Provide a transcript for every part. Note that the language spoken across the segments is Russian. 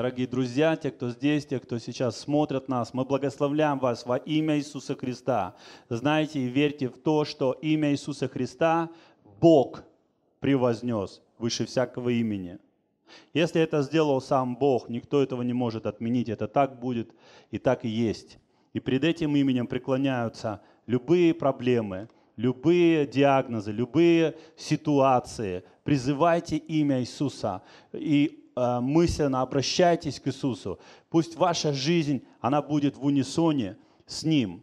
Дорогие друзья, те, кто здесь, те, кто сейчас смотрят нас, мы благословляем вас во имя Иисуса Христа. Знаете и верьте в то, что имя Иисуса Христа Бог превознес выше всякого имени. Если это сделал сам Бог, никто этого не может отменить. Это так будет и так и есть. И перед этим именем преклоняются любые проблемы, любые диагнозы, любые ситуации. Призывайте имя Иисуса, и э, мысленно обращайтесь к Иисусу. Пусть ваша жизнь, она будет в унисоне с Ним.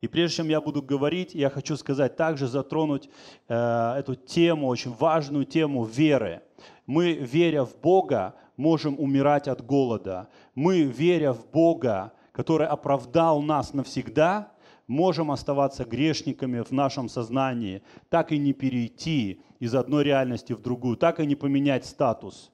И прежде чем я буду говорить, я хочу сказать также затронуть э, эту тему, очень важную тему веры. Мы, веря в Бога, можем умирать от голода. Мы, веря в Бога, который оправдал нас навсегда, можем оставаться грешниками в нашем сознании, так и не перейти из одной реальности в другую, так и не поменять статус.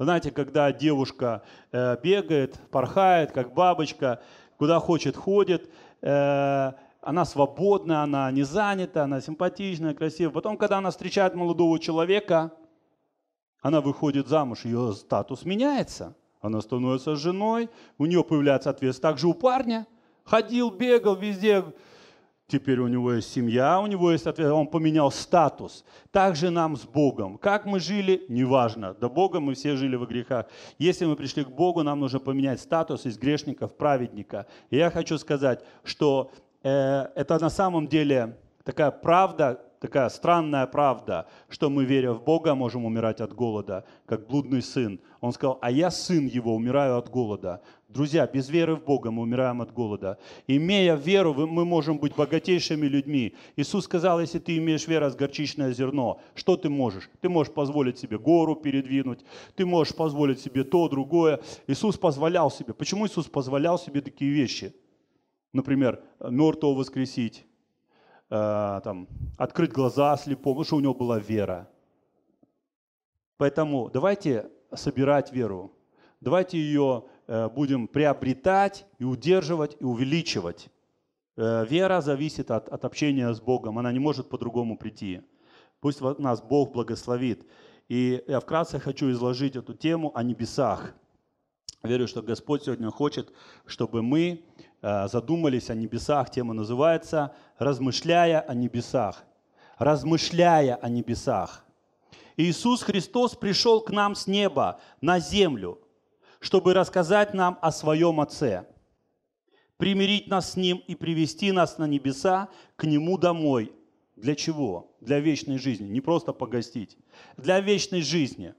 Знаете, когда девушка э, бегает, порхает, как бабочка, куда хочет ходит, э, она свободна, она не занята, она симпатичная, красивая. Потом, когда она встречает молодого человека, она выходит замуж, ее статус меняется. Она становится женой, у нее появляется ответственность. Также у парня ходил, бегал везде, Теперь у него есть семья, у него есть ответственность, он поменял статус. Так же нам с Богом. Как мы жили, неважно. До Бога мы все жили во грехах. Если мы пришли к Богу, нам нужно поменять статус из грешника в праведника. И я хочу сказать, что э, это на самом деле такая правда, такая странная правда, что мы, веря в Бога, можем умирать от голода, как блудный сын. Он сказал, а я сын его, умираю от голода. Друзья, без веры в Бога мы умираем от голода. Имея веру, мы можем быть богатейшими людьми. Иисус сказал, если ты имеешь веру а с горчичное зерно, что ты можешь? Ты можешь позволить себе гору передвинуть, ты можешь позволить себе то, другое. Иисус позволял себе. Почему Иисус позволял себе такие вещи? Например, мертвого воскресить, Э, там, открыть глаза слепому, потому что у него была вера. Поэтому давайте собирать веру. Давайте ее э, будем приобретать и удерживать и увеличивать. Э, вера зависит от, от общения с Богом, она не может по-другому прийти. Пусть нас Бог благословит. И я вкратце хочу изложить эту тему о небесах. Верю, что Господь сегодня хочет, чтобы мы Э, задумались о небесах, тема называется «Размышляя о небесах». «Размышляя о небесах». Иисус Христос пришел к нам с неба на землю, чтобы рассказать нам о Своем Отце, примирить нас с Ним и привести нас на небеса к Нему домой. Для чего? Для вечной жизни, не просто погостить. Для вечной жизни.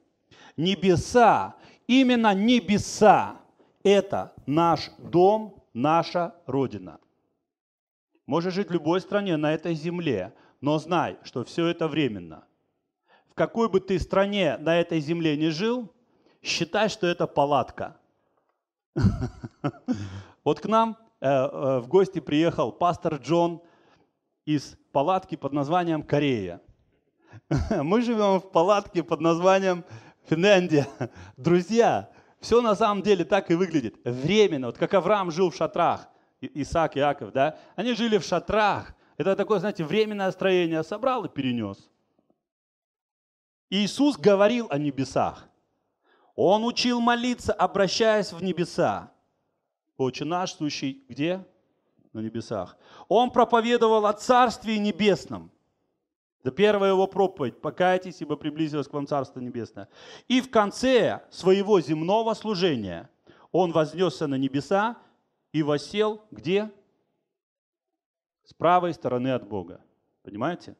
Небеса, именно небеса – это наш дом – наша Родина. Можешь жить в любой стране на этой земле, но знай, что все это временно. В какой бы ты стране на этой земле не жил, считай, что это палатка. Вот к нам э, э, в гости приехал пастор Джон из палатки под названием Корея. Мы живем в палатке под названием Финляндия. Друзья, все на самом деле так и выглядит. Временно. Вот как Авраам жил в шатрах, Исаак, и Иаков, да? Они жили в шатрах. Это такое, знаете, временное строение. Собрал и перенес. Иисус говорил о небесах. Он учил молиться, обращаясь в небеса. Отче наш, сущий где? На небесах. Он проповедовал о Царстве Небесном – это первая его проповедь. Покайтесь, ибо приблизилось к вам Царство Небесное. И в конце своего земного служения он вознесся на небеса и восел где? С правой стороны от Бога. Понимаете?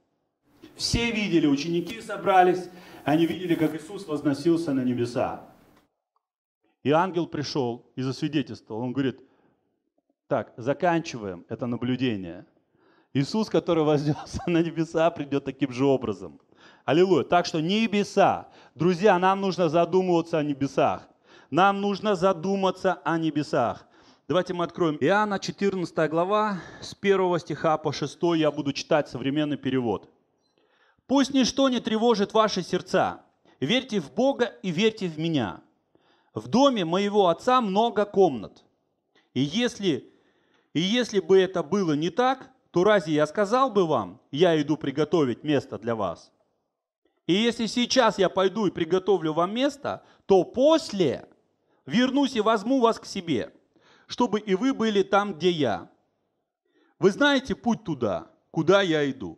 Все видели, ученики собрались, они видели, как Иисус возносился на небеса. И ангел пришел и засвидетельствовал. Он говорит, так, заканчиваем это наблюдение – Иисус, который вознесся на небеса, придет таким же образом. Аллилуйя. Так что небеса. Друзья, нам нужно задумываться о небесах. Нам нужно задуматься о небесах. Давайте мы откроем Иоанна 14 глава, с 1 стиха по 6 я буду читать современный перевод. «Пусть ничто не тревожит ваши сердца. Верьте в Бога и верьте в меня. В доме моего отца много комнат. И если, и если бы это было не так, то разве я сказал бы вам, я иду приготовить место для вас? И если сейчас я пойду и приготовлю вам место, то после вернусь и возьму вас к себе, чтобы и вы были там, где я. Вы знаете путь туда, куда я иду.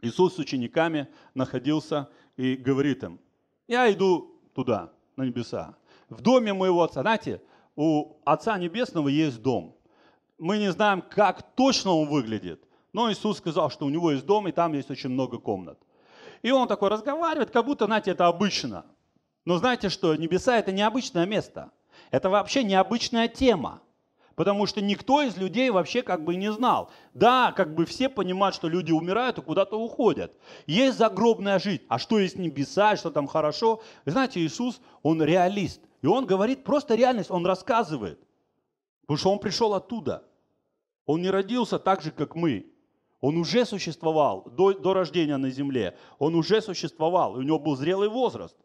Иисус с учениками находился и говорит им, я иду туда, на небеса. В доме моего отца, знаете, у Отца Небесного есть дом – мы не знаем, как точно он выглядит, но Иисус сказал, что у него есть дом, и там есть очень много комнат. И он такой разговаривает, как будто, знаете, это обычно. Но знаете что, небеса — это необычное место. Это вообще необычная тема. Потому что никто из людей вообще как бы не знал. Да, как бы все понимают, что люди умирают и куда-то уходят. Есть загробная жизнь. А что есть небеса, что там хорошо? Вы знаете, Иисус, он реалист. И он говорит просто реальность, он рассказывает. Потому что он пришел оттуда. Он не родился так же, как мы. Он уже существовал до, до рождения на земле. Он уже существовал. и У него был зрелый возраст.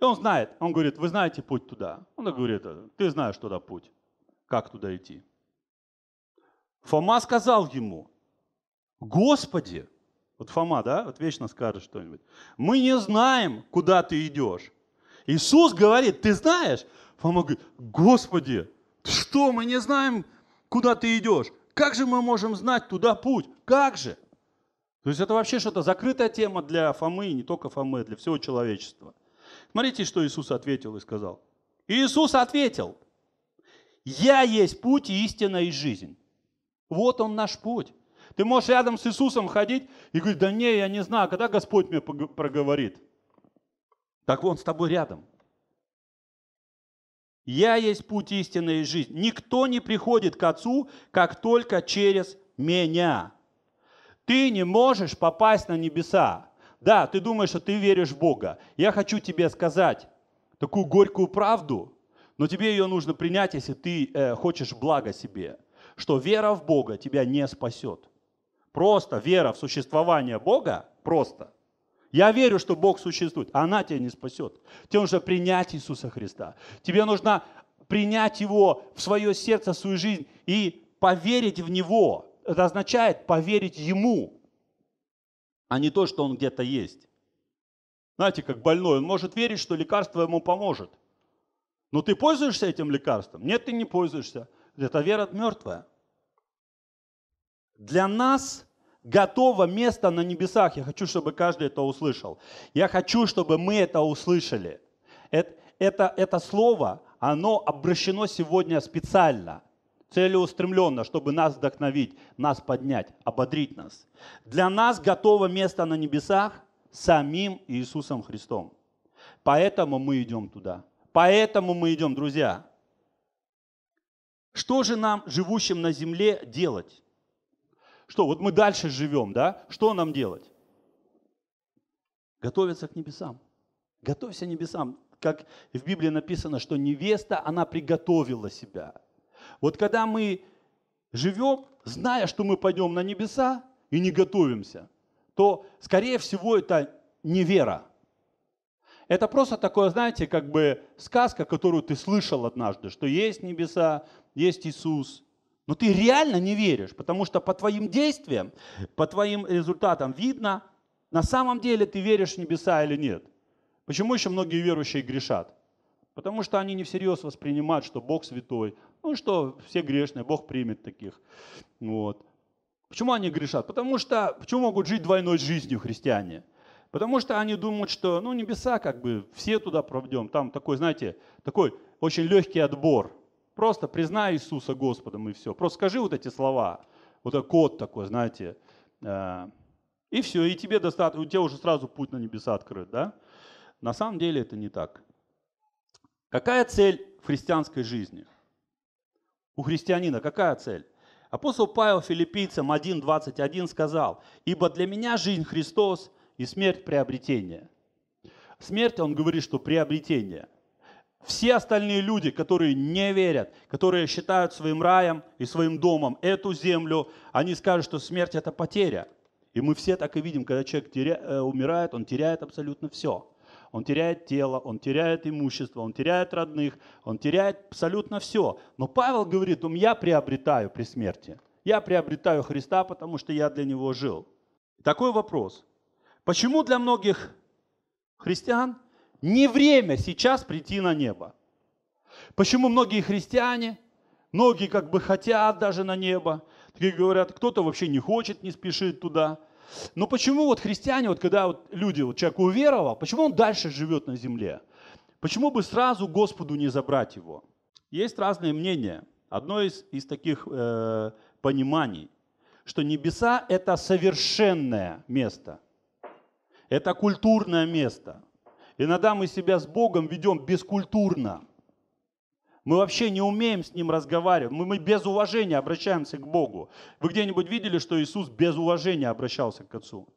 И он знает. Он говорит, вы знаете путь туда. Он говорит, ты знаешь туда путь. Как туда идти? Фома сказал ему, Господи, вот Фома, да, вот вечно скажет что-нибудь, мы не знаем, куда ты идешь. Иисус говорит, ты знаешь? Фома говорит, Господи, что мы не знаем, куда ты идешь? Как же мы можем знать туда путь? Как же? То есть это вообще что-то закрытая тема для Фомы, и не только Фомы, а для всего человечества. Смотрите, что Иисус ответил и сказал. Иисус ответил, «Я есть путь и истина и жизнь». Вот он наш путь. Ты можешь рядом с Иисусом ходить и говорить, да не, я не знаю, когда Господь мне проговорит. Так он с тобой рядом. Я есть путь истинной жизни. Никто не приходит к Отцу, как только через меня. Ты не можешь попасть на небеса. Да, ты думаешь, что ты веришь в Бога. Я хочу тебе сказать такую горькую правду, но тебе ее нужно принять, если ты э, хочешь блага себе, что вера в Бога тебя не спасет. Просто вера в существование Бога, просто – я верю, что Бог существует. А она тебя не спасет. Тебе нужно принять Иисуса Христа. Тебе нужно принять Его в свое сердце, в свою жизнь и поверить в Него. Это означает поверить Ему, а не то, что Он где-то есть. Знаете, как больной, он может верить, что лекарство ему поможет. Но ты пользуешься этим лекарством? Нет, ты не пользуешься. Это вера мертвая. Для нас готово место на небесах. Я хочу, чтобы каждый это услышал. Я хочу, чтобы мы это услышали. Это, это, это слово, оно обращено сегодня специально, целеустремленно, чтобы нас вдохновить, нас поднять, ободрить нас. Для нас готово место на небесах самим Иисусом Христом. Поэтому мы идем туда. Поэтому мы идем, друзья. Что же нам, живущим на земле, делать? Что, вот мы дальше живем, да? Что нам делать? Готовиться к небесам. Готовься к небесам. Как в Библии написано, что невеста, она приготовила себя. Вот когда мы живем, зная, что мы пойдем на небеса и не готовимся, то, скорее всего, это не вера. Это просто такое, знаете, как бы сказка, которую ты слышал однажды, что есть небеса, есть Иисус, но ты реально не веришь, потому что по твоим действиям, по твоим результатам видно, на самом деле ты веришь в небеса или нет. Почему еще многие верующие грешат? Потому что они не всерьез воспринимают, что Бог святой. Ну что, все грешные, Бог примет таких. Вот. Почему они грешат? Потому что, почему могут жить двойной жизнью христиане? Потому что они думают, что ну, небеса как бы все туда проведем. Там такой, знаете, такой очень легкий отбор – Просто признай Иисуса Господом и все. Просто скажи вот эти слова. Вот этот код такой, знаете. Э, и все, и тебе достаточно, у тебя уже сразу путь на небеса открыт, да? На самом деле это не так. Какая цель в христианской жизни? У христианина какая цель? Апостол Павел филиппийцам 1.21 сказал, «Ибо для меня жизнь Христос и смерть приобретение». Смерть, он говорит, что приобретение – все остальные люди, которые не верят, которые считают своим раем и своим домом эту землю, они скажут, что смерть – это потеря. И мы все так и видим, когда человек теря... Э, умирает, он теряет абсолютно все. Он теряет тело, он теряет имущество, он теряет родных, он теряет абсолютно все. Но Павел говорит, я приобретаю при смерти. Я приобретаю Христа, потому что я для Него жил. Такой вопрос. Почему для многих христиан – не время сейчас прийти на небо. Почему многие христиане, многие как бы хотят даже на небо, такие говорят, кто-то вообще не хочет, не спешит туда. Но почему вот христиане, вот когда вот люди, вот человек уверовал, почему он дальше живет на земле? Почему бы сразу Господу не забрать его? Есть разные мнения. Одно из, из таких э, пониманий, что небеса – это совершенное место. Это культурное место – Иногда мы себя с Богом ведем бескультурно. Мы вообще не умеем с Ним разговаривать. Мы, мы без уважения обращаемся к Богу. Вы где-нибудь видели, что Иисус без уважения обращался к Отцу?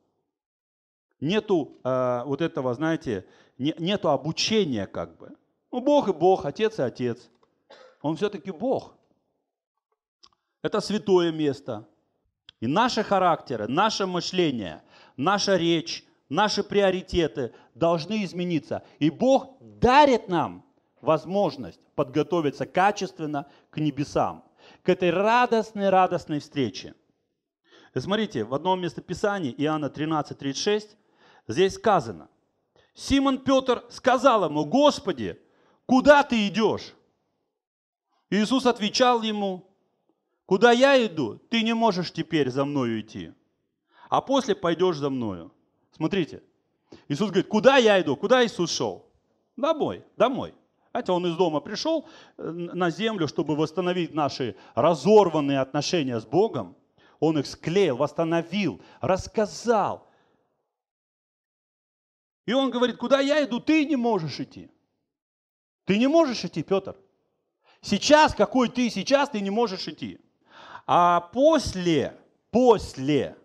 Нету э, вот этого, знаете, не, нету обучения как бы. Ну, Бог и Бог, Отец и Отец. Он все-таки Бог. Это святое место. И наши характеры, наше мышление, наша речь, наши приоритеты должны измениться. И Бог дарит нам возможность подготовиться качественно к небесам, к этой радостной-радостной встрече. Смотрите, в одном местописании, Иоанна 13:36 здесь сказано, Симон Петр сказал ему, «Господи, куда ты идешь?» Иисус отвечал ему, «Куда я иду, ты не можешь теперь за мною идти, а после пойдешь за мною». Смотрите, Иисус говорит, куда я иду? Куда Иисус шел? Домой, домой. Знаете, он из дома пришел э, на землю, чтобы восстановить наши разорванные отношения с Богом. Он их склеил, восстановил, рассказал. И он говорит, куда я иду, ты не можешь идти. Ты не можешь идти, Петр. Сейчас, какой ты сейчас, ты не можешь идти. А после, после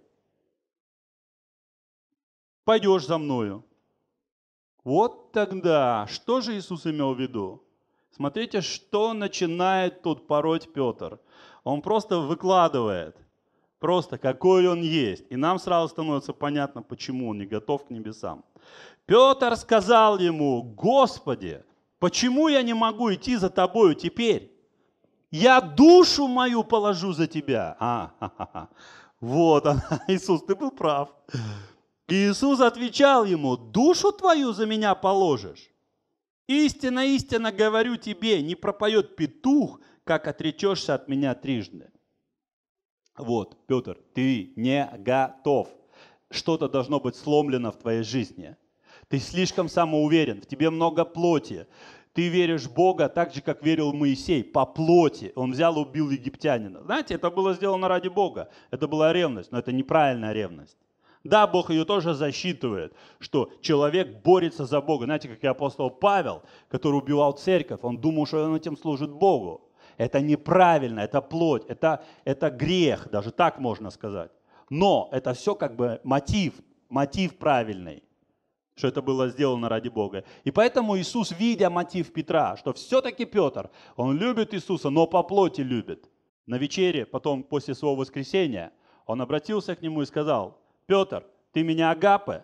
пойдешь за мною. Вот тогда, что же Иисус имел в виду? Смотрите, что начинает тут пороть Петр. Он просто выкладывает, просто какой он есть. И нам сразу становится понятно, почему он не готов к небесам. Петр сказал ему, Господи, почему я не могу идти за тобою теперь? Я душу мою положу за тебя. А, ха -ха -ха. Вот она, Иисус, ты был прав. Иисус отвечал ему, душу твою за меня положишь. Истинно, истинно говорю тебе, не пропоет петух, как отречешься от меня трижды. Вот, Петр, ты не готов. Что-то должно быть сломлено в твоей жизни. Ты слишком самоуверен, в тебе много плоти. Ты веришь в Бога так же, как верил Моисей, по плоти. Он взял и убил египтянина. Знаете, это было сделано ради Бога. Это была ревность, но это неправильная ревность. Да, Бог ее тоже засчитывает, что человек борется за Бога. Знаете, как и апостол Павел, который убивал церковь, он думал, что он этим служит Богу. Это неправильно, это плоть, это, это грех, даже так можно сказать. Но это все как бы мотив, мотив правильный что это было сделано ради Бога. И поэтому Иисус, видя мотив Петра, что все-таки Петр, он любит Иисуса, но по плоти любит. На вечере, потом после своего воскресения, он обратился к нему и сказал, Петр, ты меня агапы?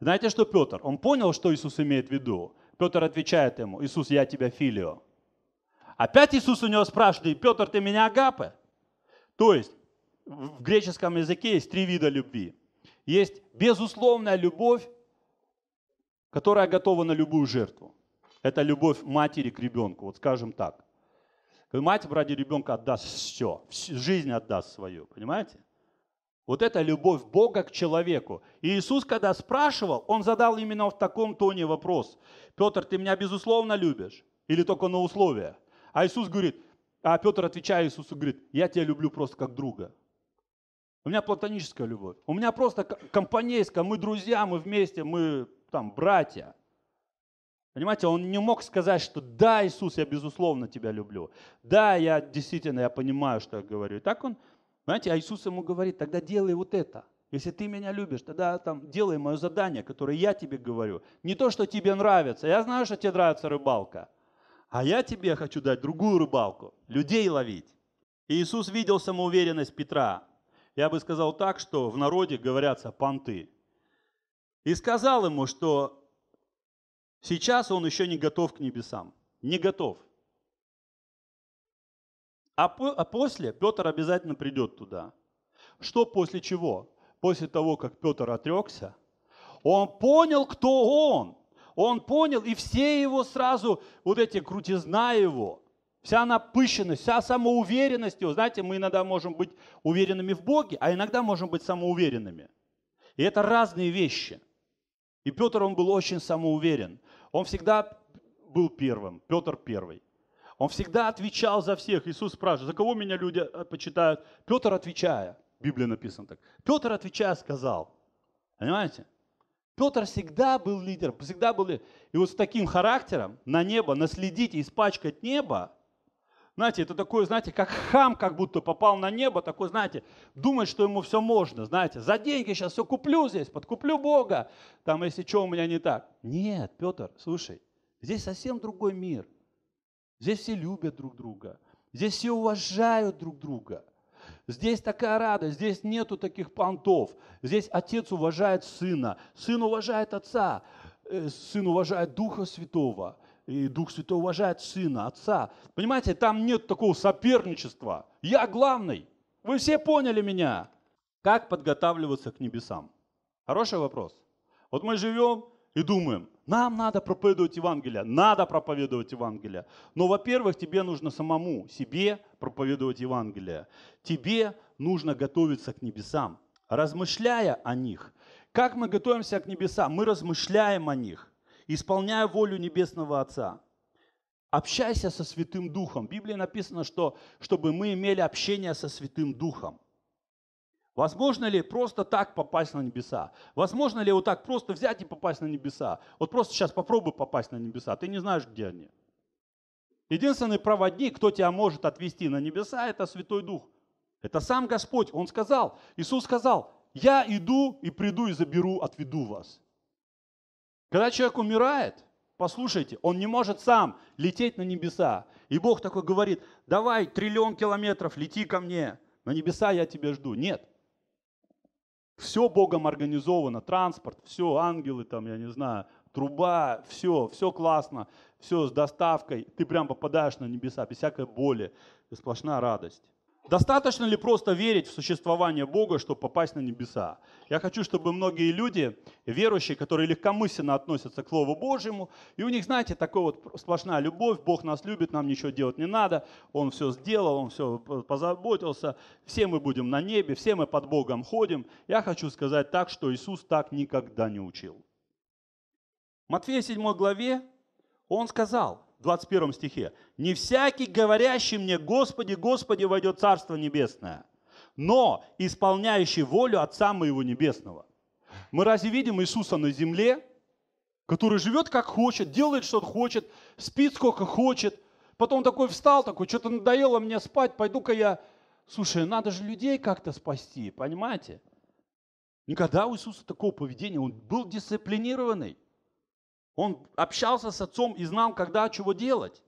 Знаете, что Петр? Он понял, что Иисус имеет в виду. Петр отвечает ему, Иисус, я тебя филио. Опять Иисус у него спрашивает, Петр, ты меня агапы? То есть в греческом языке есть три вида любви. Есть безусловная любовь, которая готова на любую жертву. Это любовь матери к ребенку, вот скажем так. Мать ради ребенка отдаст все, жизнь отдаст свою, понимаете? Вот это любовь Бога к человеку. И Иисус, когда спрашивал, он задал именно в таком тоне вопрос. Петр, ты меня безусловно любишь? Или только на условия? А Иисус говорит, а Петр, отвечает Иисусу, говорит, я тебя люблю просто как друга. У меня платоническая любовь. У меня просто компанейская. Мы друзья, мы вместе, мы там братья. Понимаете, он не мог сказать, что да, Иисус, я безусловно тебя люблю. Да, я действительно, я понимаю, что я говорю. И так он знаете, а Иисус ему говорит, тогда делай вот это. Если ты меня любишь, тогда там делай мое задание, которое я тебе говорю. Не то, что тебе нравится. Я знаю, что тебе нравится рыбалка. А я тебе хочу дать другую рыбалку. Людей ловить. И Иисус видел самоуверенность Петра. Я бы сказал так, что в народе говорятся понты. И сказал ему, что сейчас он еще не готов к небесам. Не готов. А, по, а после Петр обязательно придет туда. Что после чего? После того, как Петр отрекся, он понял, кто он. Он понял, и все его сразу, вот эти крутизна его, вся напыщенность, вся самоуверенность его. Знаете, мы иногда можем быть уверенными в Боге, а иногда можем быть самоуверенными. И это разные вещи. И Петр, он был очень самоуверен. Он всегда был первым, Петр первый. Он всегда отвечал за всех. Иисус спрашивает, за кого меня люди э, почитают? Петр отвечая, в Библии написано так, Петр отвечая сказал, понимаете? Петр всегда был лидером, всегда был лидером. И вот с таким характером на небо наследить и испачкать небо, знаете, это такое, знаете, как хам, как будто попал на небо, такой, знаете, думает, что ему все можно, знаете, за деньги сейчас все куплю здесь, подкуплю Бога, там, если что у меня не так. Нет, Петр, слушай, здесь совсем другой мир – Здесь все любят друг друга. Здесь все уважают друг друга. Здесь такая радость, здесь нету таких понтов. Здесь отец уважает сына, сын уважает отца, э, сын уважает Духа Святого, и Дух Святой уважает сына, отца. Понимаете, там нет такого соперничества. Я главный. Вы все поняли меня. Как подготавливаться к небесам? Хороший вопрос. Вот мы живем, и думаем, нам надо проповедовать Евангелие, надо проповедовать Евангелие. Но, во-первых, тебе нужно самому себе проповедовать Евангелие. Тебе нужно готовиться к небесам, размышляя о них. Как мы готовимся к небесам? Мы размышляем о них, исполняя волю Небесного Отца. Общайся со Святым Духом. В Библии написано, что чтобы мы имели общение со Святым Духом. Возможно ли просто так попасть на небеса? Возможно ли вот так просто взять и попасть на небеса? Вот просто сейчас попробуй попасть на небеса, ты не знаешь, где они. Единственный проводник, кто тебя может отвести на небеса, это Святой Дух. Это сам Господь. Он сказал, Иисус сказал, я иду и приду и заберу, отведу вас. Когда человек умирает, послушайте, он не может сам лететь на небеса. И Бог такой говорит, давай триллион километров, лети ко мне, на небеса я тебя жду. Нет, все Богом организовано, транспорт, все, ангелы там, я не знаю, труба, все, все классно, все с доставкой. Ты прям попадаешь на небеса без всякой боли, сплошная радость. Достаточно ли просто верить в существование Бога, чтобы попасть на небеса? Я хочу, чтобы многие люди, верующие, которые легкомысленно относятся к Слову Божьему, и у них, знаете, такая вот сплошная любовь, Бог нас любит, нам ничего делать не надо, Он все сделал, Он все позаботился, все мы будем на небе, все мы под Богом ходим. Я хочу сказать так, что Иисус так никогда не учил. В Матфея 7 главе Он сказал – в 21 стихе. «Не всякий, говорящий мне, Господи, Господи, войдет Царство Небесное, но исполняющий волю Отца Моего Небесного». Мы разве видим Иисуса на земле, который живет как хочет, делает, что хочет, спит сколько хочет, потом такой встал, такой, что-то надоело мне спать, пойду-ка я... Слушай, надо же людей как-то спасти, понимаете? Никогда у Иисуса такого поведения, он был дисциплинированный. Он общался с отцом и знал, когда чего делать.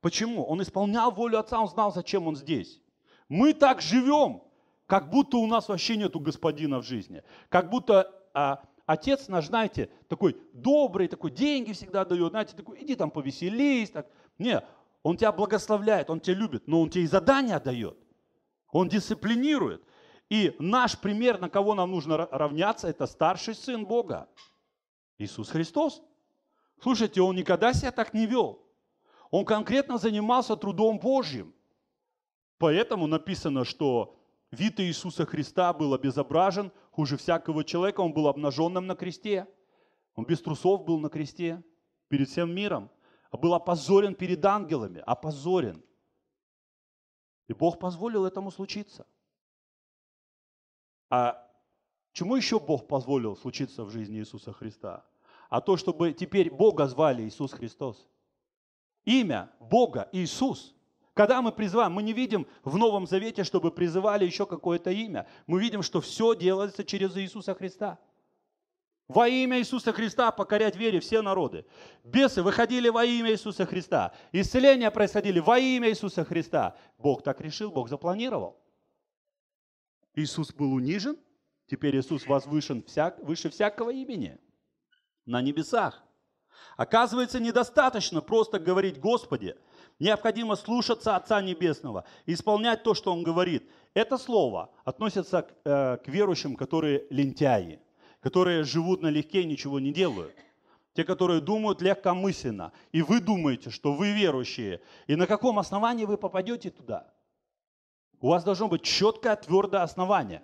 Почему? Он исполнял волю отца, он знал, зачем он здесь. Мы так живем, как будто у нас вообще нету господина в жизни. Как будто а, отец наш, знаете, такой добрый, такой деньги всегда дает, знаете, такой, иди там повеселись. Так. Не, он тебя благословляет, он тебя любит, но он тебе и задания дает. Он дисциплинирует. И наш пример, на кого нам нужно равняться, это старший сын Бога, Иисус Христос. Слушайте, он никогда себя так не вел. Он конкретно занимался трудом Божьим. Поэтому написано, что вид Иисуса Христа был обезображен, хуже всякого человека, он был обнаженным на кресте. Он без трусов был на кресте перед всем миром. Был опозорен перед ангелами, опозорен. И Бог позволил этому случиться. А чему еще Бог позволил случиться в жизни Иисуса Христа? а то, чтобы теперь Бога звали Иисус Христос. Имя Бога Иисус. Когда мы призываем, мы не видим в Новом Завете, чтобы призывали еще какое-то имя. Мы видим, что все делается через Иисуса Христа. Во имя Иисуса Христа покорять вере все народы. Бесы выходили во имя Иисуса Христа. Исцеления происходили во имя Иисуса Христа. Бог так решил, Бог запланировал. Иисус был унижен, теперь Иисус возвышен всяк, выше всякого имени на небесах. Оказывается, недостаточно просто говорить «Господи». Необходимо слушаться Отца Небесного, исполнять то, что Он говорит. Это слово относится к, э, к верующим, которые лентяи, которые живут налегке и ничего не делают. Те, которые думают легкомысленно. И вы думаете, что вы верующие. И на каком основании вы попадете туда? У вас должно быть четкое, твердое основание.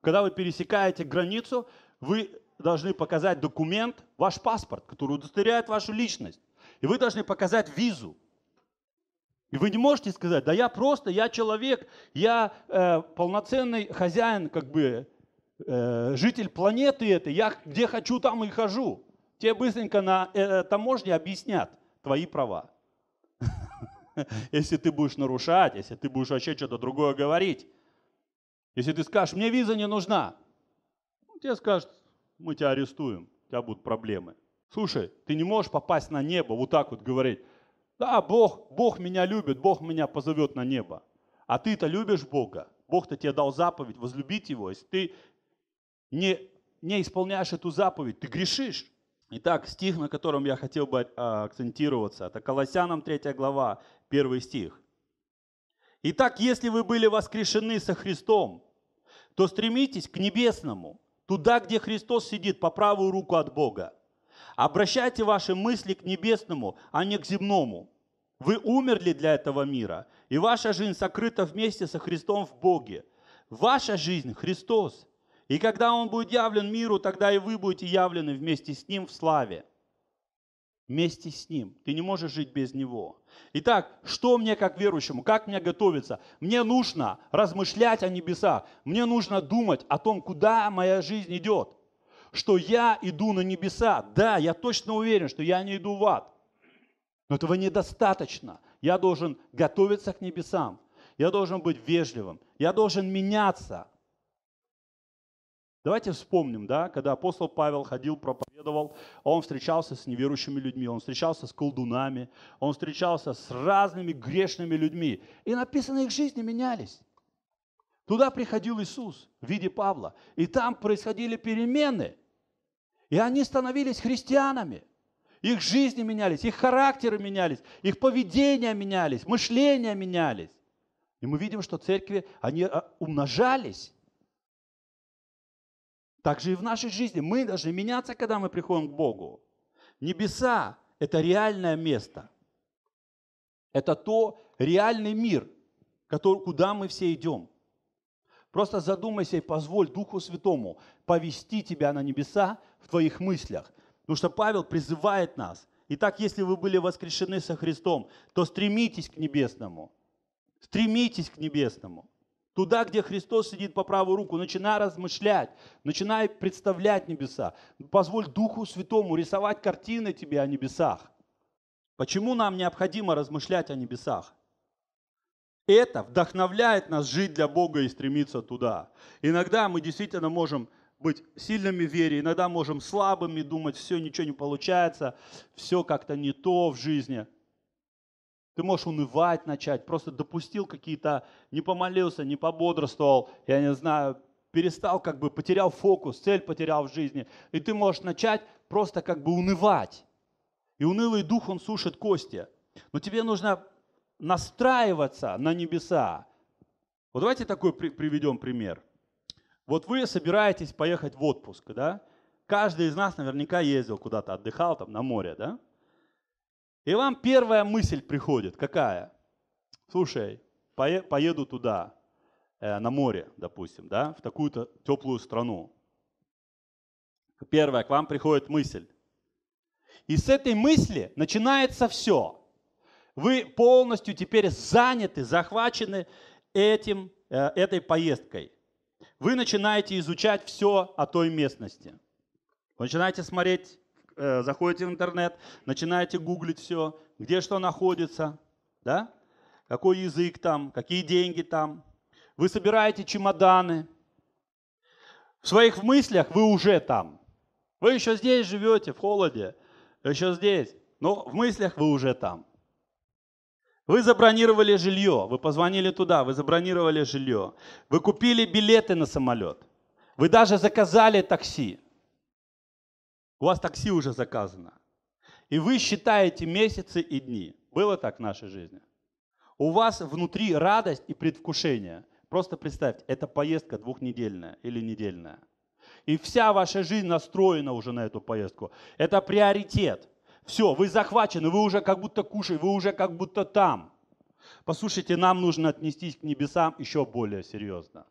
Когда вы пересекаете границу, вы должны показать документ, ваш паспорт, который удостоверяет вашу личность. И вы должны показать визу. И вы не можете сказать, да я просто, я человек, я э, полноценный хозяин, как бы э, житель планеты этой, я где хочу, там и хожу. Тебе быстренько на э, таможне объяснят твои права. Если ты будешь нарушать, если ты будешь вообще что-то другое говорить. Если ты скажешь, мне виза не нужна, ну, тебе скажут, мы тебя арестуем, у тебя будут проблемы. Слушай, ты не можешь попасть на небо, вот так вот говорить, да, Бог, Бог меня любит, Бог меня позовет на небо. А ты-то любишь Бога, Бог-то тебе дал заповедь, возлюбить Его. Если ты не, не исполняешь эту заповедь, ты грешишь. Итак, стих, на котором я хотел бы а, акцентироваться, это Колоссянам 3 глава, 1 стих. Итак, если вы были воскрешены со Христом, то стремитесь к небесному, туда, где Христос сидит, по правую руку от Бога. Обращайте ваши мысли к небесному, а не к земному. Вы умерли для этого мира, и ваша жизнь сокрыта вместе со Христом в Боге. Ваша жизнь – Христос. И когда Он будет явлен миру, тогда и вы будете явлены вместе с Ним в славе вместе с Ним. Ты не можешь жить без Него. Итак, что мне как верующему, как мне готовиться? Мне нужно размышлять о небесах. Мне нужно думать о том, куда моя жизнь идет. Что я иду на небеса. Да, я точно уверен, что я не иду в ад. Но этого недостаточно. Я должен готовиться к небесам. Я должен быть вежливым. Я должен меняться. Давайте вспомним, да, когда апостол Павел ходил проповедовать проповедовал, он встречался с неверующими людьми, он встречался с колдунами, он встречался с разными грешными людьми. И написано, их жизни менялись. Туда приходил Иисус в виде Павла, и там происходили перемены. И они становились христианами. Их жизни менялись, их характеры менялись, их поведение менялись, мышления менялись. И мы видим, что церкви, они а, умножались. Так же и в нашей жизни. Мы должны меняться, когда мы приходим к Богу. Небеса – это реальное место. Это то реальный мир, который, куда мы все идем. Просто задумайся и позволь Духу Святому повести тебя на небеса в твоих мыслях. Потому что Павел призывает нас. Итак, если вы были воскрешены со Христом, то стремитесь к небесному. Стремитесь к небесному туда, где Христос сидит по правую руку, начинай размышлять, начинай представлять небеса. Позволь Духу Святому рисовать картины тебе о небесах. Почему нам необходимо размышлять о небесах? Это вдохновляет нас жить для Бога и стремиться туда. Иногда мы действительно можем быть сильными в вере, иногда можем слабыми думать, все, ничего не получается, все как-то не то в жизни. Ты можешь унывать начать, просто допустил какие-то, не помолился, не пободрствовал, я не знаю, перестал как бы, потерял фокус, цель потерял в жизни. И ты можешь начать просто как бы унывать. И унылый дух, он сушит кости. Но тебе нужно настраиваться на небеса. Вот давайте такой при, приведем пример. Вот вы собираетесь поехать в отпуск, да? Каждый из нас наверняка ездил куда-то, отдыхал там на море, да? И вам первая мысль приходит, какая? Слушай, поеду туда, э, на море, допустим, да, в такую-то теплую страну. Первое, к вам приходит мысль. И с этой мысли начинается все. Вы полностью теперь заняты, захвачены этим, э, этой поездкой. Вы начинаете изучать все о той местности. Вы начинаете смотреть Э, заходите в интернет, начинаете гуглить все, где что находится, да? какой язык там, какие деньги там. Вы собираете чемоданы. В своих мыслях вы уже там. Вы еще здесь живете, в холоде, еще здесь, но в мыслях вы уже там. Вы забронировали жилье, вы позвонили туда, вы забронировали жилье, вы купили билеты на самолет, вы даже заказали такси, у вас такси уже заказано. И вы считаете месяцы и дни. Было так в нашей жизни? У вас внутри радость и предвкушение. Просто представьте, это поездка двухнедельная или недельная. И вся ваша жизнь настроена уже на эту поездку. Это приоритет. Все, вы захвачены, вы уже как будто кушаете, вы уже как будто там. Послушайте, нам нужно отнестись к небесам еще более серьезно.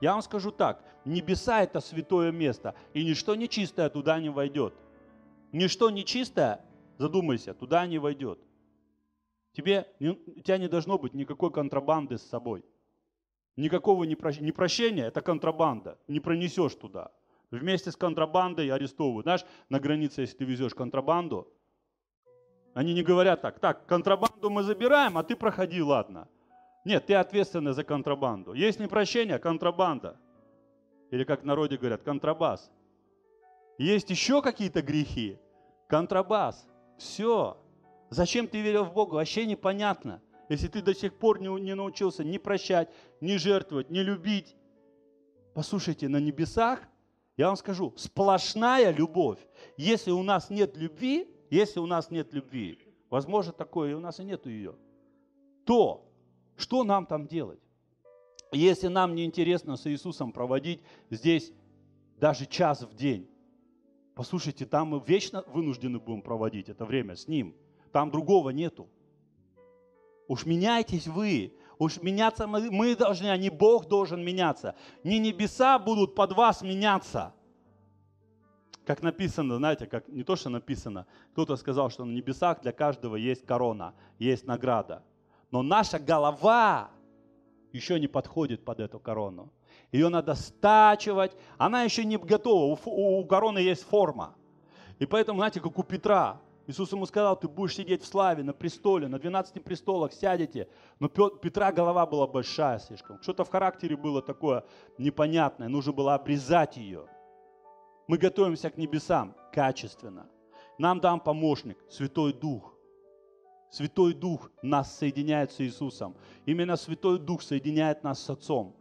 Я вам скажу так, небеса – это святое место, и ничто нечистое туда не войдет. Ничто нечистое, задумайся, туда не войдет. Тебе, у тебя не должно быть никакой контрабанды с собой. Никакого не прощения. это контрабанда, не пронесешь туда. Вместе с контрабандой арестовывают. Знаешь, на границе, если ты везешь контрабанду, они не говорят так, так, контрабанду мы забираем, а ты проходи, ладно. Нет, ты ответственный за контрабанду. Есть не прощение, а контрабанда. Или как в народе говорят, контрабас. Есть еще какие-то грехи. Контрабас. Все. Зачем ты верил в Бога, вообще непонятно. Если ты до сих пор не, не научился не прощать, не жертвовать, не любить. Послушайте, на небесах, я вам скажу, сплошная любовь. Если у нас нет любви, если у нас нет любви, возможно такое, и у нас и нету ее, то что нам там делать? Если нам неинтересно с Иисусом проводить здесь даже час в день, послушайте, там мы вечно вынуждены будем проводить это время с Ним. Там другого нету. Уж меняйтесь вы, уж меняться мы, мы должны, а не Бог должен меняться. Не небеса будут под вас меняться. Как написано, знаете, как не то, что написано, кто-то сказал, что на небесах для каждого есть корона, есть награда – но наша голова еще не подходит под эту корону. Ее надо стачивать. Она еще не готова. У, у короны есть форма. И поэтому, знаете, как у Петра, Иисус ему сказал, ты будешь сидеть в славе на престоле, на 12 престолах сядете. Но Петра голова была большая слишком. Что-то в характере было такое непонятное. Нужно было обрезать ее. Мы готовимся к небесам качественно. Нам дам помощник, Святой Дух. Святой Дух нас соединяет с Иисусом. Именно Святой Дух соединяет нас с Отцом.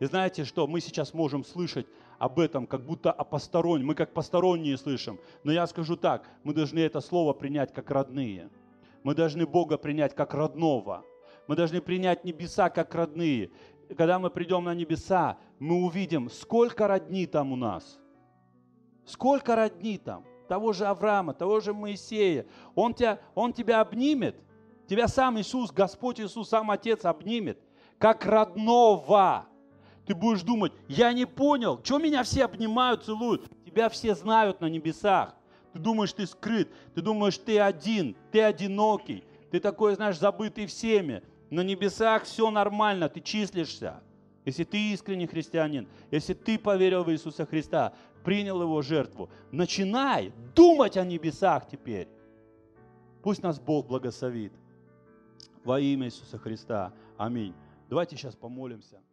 И знаете, что мы сейчас можем слышать об этом, как будто о постороннем. Мы как посторонние слышим. Но я скажу так, мы должны это слово принять как родные. Мы должны Бога принять как родного. Мы должны принять небеса как родные. И когда мы придем на небеса, мы увидим, сколько родни там у нас. Сколько родни там того же Авраама, того же Моисея. Он тебя, он тебя обнимет. Тебя сам Иисус, Господь Иисус, сам Отец обнимет. Как родного. Ты будешь думать, я не понял, что меня все обнимают, целуют. Тебя все знают на небесах. Ты думаешь, ты скрыт. Ты думаешь, ты один. Ты одинокий. Ты такой, знаешь, забытый всеми. На небесах все нормально, ты числишься. Если ты искренний христианин, если ты поверил в Иисуса Христа, принял его жертву. Начинай думать о небесах теперь. Пусть нас Бог благословит. Во имя Иисуса Христа. Аминь. Давайте сейчас помолимся.